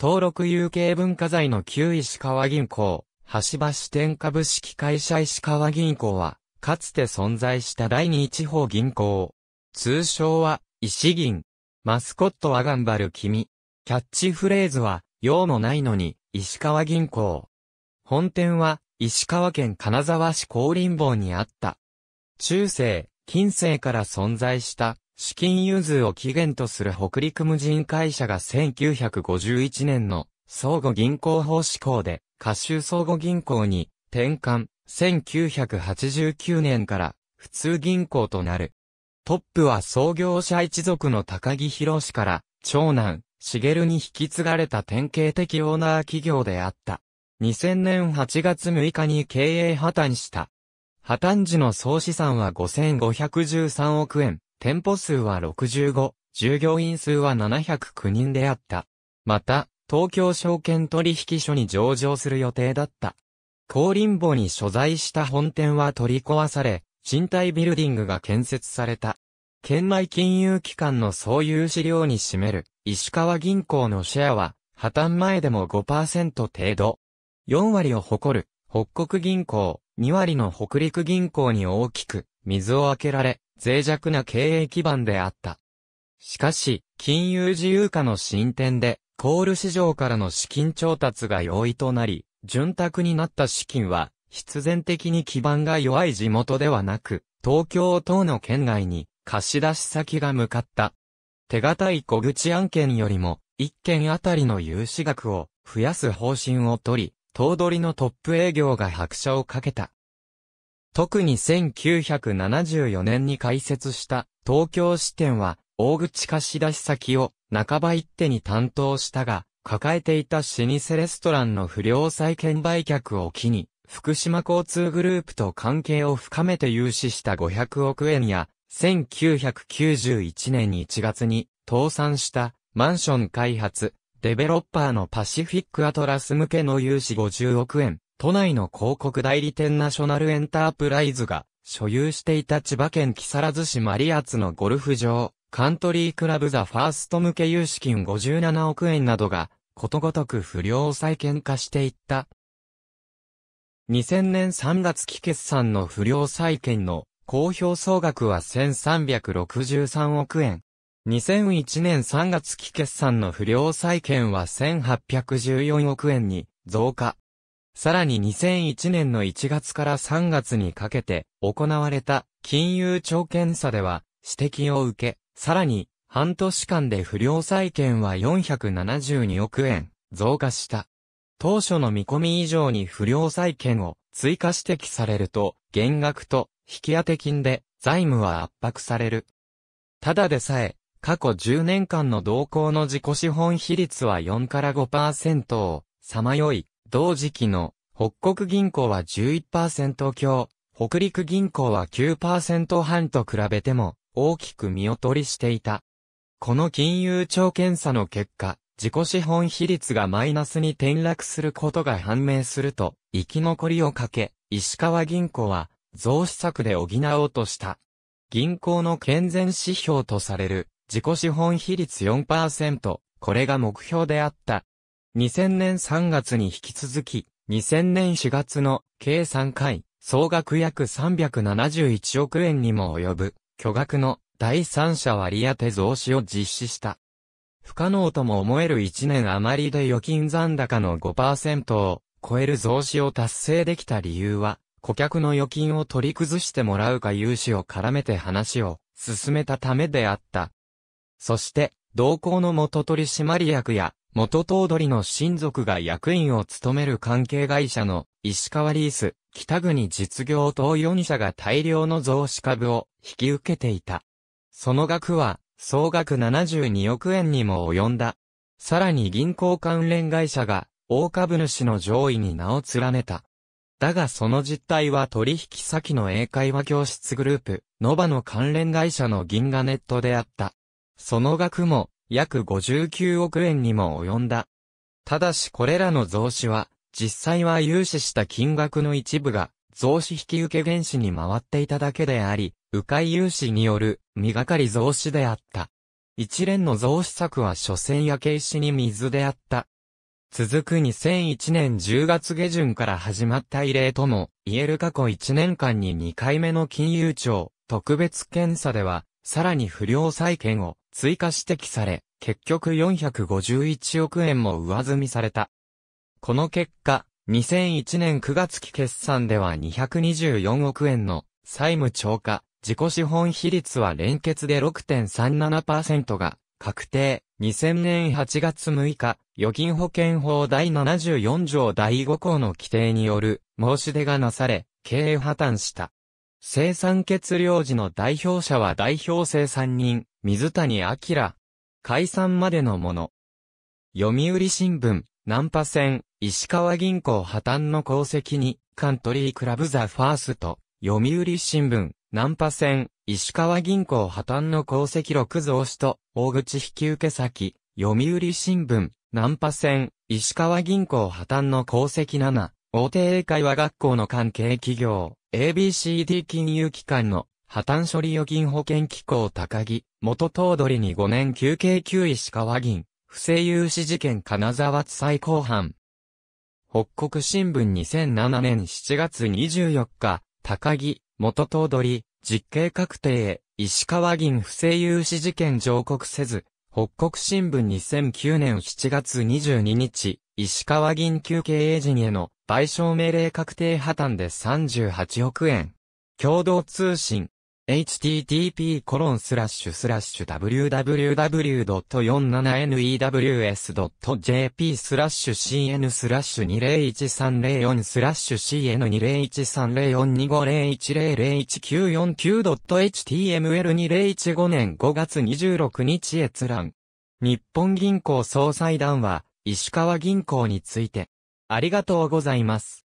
登録有形文化財の旧石川銀行、橋場支店株式会社石川銀行は、かつて存在した第二地方銀行。通称は、石銀。マスコットは頑張る君。キャッチフレーズは、用もないのに、石川銀行。本店は、石川県金沢市高林坊にあった。中世、近世から存在した資金融通を起源とする北陸無人会社が1951年の相互銀行法施行で、歌州相互銀行に転換、1989年から普通銀行となる。トップは創業者一族の高木博氏から長男、茂に引き継がれた典型的オーナー企業であった。2000年8月6日に経営破綻した。破綻時の総資産は5513億円。店舗数は65、従業員数は709人であった。また、東京証券取引所に上場する予定だった。高林坊に所在した本店は取り壊され、賃貸ビルディングが建設された。県内金融機関の総有資料に占める石川銀行のシェアは破綻前でも5%程度。4割を誇る北国銀行、2割の北陸銀行に大きく水を開けられ、脆弱な経営基盤であった。しかし、金融自由化の進展で、コール市場からの資金調達が容易となり、潤沢になった資金は、必然的に基盤が弱い地元ではなく、東京等の県外に貸し出し先が向かった。手堅い小口案件よりも、一件あたりの融資額を増やす方針を取り、頭取のトップ営業が拍車をかけた。特に1974年に開設した東京支店は大口貸し出し先を半ば一手に担当したが、抱えていた老舗レストランの不良債権売却を機に、福島交通グループと関係を深めて融資した500億円や、1991年1月に倒産したマンション開発、デベロッパーのパシフィックアトラス向けの融資50億円都内の広告代理店ナショナルエンタープライズが所有していた千葉県木更津市マリアツのゴルフ場、カントリークラブザファースト向け融資金57億円などがことごとく不良債権化していった。2000年3月期決算の不良債権の公表総額は1363億円。2001年3月期決算の不良債権は1814億円に増加。さらに2001年の1月から3月にかけて行われた金融庁検査では指摘を受け、さらに半年間で不良債権は472億円増加した。当初の見込み以上に不良債権を追加指摘されると、減額と引当金で財務は圧迫される。ただでさえ、過去10年間の動向の自己資本比率は4から5%をさまよい、同時期の北国銀行は11%強、北陸銀行は9%半と比べても大きく見劣りしていた。この金融庁検査の結果、自己資本比率がマイナスに転落することが判明すると、生き残りをかけ、石川銀行は増資策で補おうとした。銀行の健全指標とされる自己資本比率4%、これが目標であった2000年3月に引き続き、2000年4月の計3回、総額約371億円にも及ぶ、巨額の第三者割当増資を実施した。不可能とも思える1年余りで預金残高の5%を超える増資を達成できた理由は、顧客の預金を取り崩してもらうか融資を絡めて話を進めたためであった。そして、同行の元取締役や元頭取の親族が役員を務める関係会社の石川リース、北国実業等4社が大量の増資株を引き受けていた。その額は総額72億円にも及んだ。さらに銀行関連会社が大株主の上位に名を連ねた。だがその実態は取引先の英会話教室グループ、ノバの関連会社の銀河ネットであった。その額も約59億円にも及んだ。ただしこれらの増資は、実際は融資した金額の一部が、増資引受原資に回っていただけであり、迂回融資による、身がかり増資であった。一連の増資策は所詮や軽視に水であった。続く2001年10月下旬から始まった異例とも、言える過去1年間に2回目の金融庁、特別検査では、さらに不良債権を追加指摘され、結局451億円も上積みされた。この結果、2001年9月期決算では224億円の債務超過、自己資本比率は連結で6.37%が確定。2000年8月6日、預金保険法第74条第5項の規定による申し出がなされ、経営破綻した。生産欠了時の代表者は代表生産人、水谷明、解散までのもの。読売新聞、ナンパ石川銀行破綻の功績に、カントリークラブザファースト、読売新聞、ナンパ石川銀行破綻の功績6増しと、大口引受先、読売新聞、ナンパ石川銀行破綻の功績7、大手英会話学校の関係企業、ABCD 金融機関の破綻処理預金保険機構高木、元頭取に5年休憩位石川銀、不正融資事件金沢地裁公判。北国新聞2007年7月24日、高木、元頭取、実刑確定へ、石川銀不正融資事件上告せず、北国新聞2009年7月22日、石川銀休憩エージンへの賠償命令確定破綻で38億円。共同通信、http://www.47news.jp スラッシュ cn スラッシュ201304スラッシュ cn2013042501001949.html2015 年5月26日閲覧。日本銀行総裁談話、石川銀行について。ありがとうございます。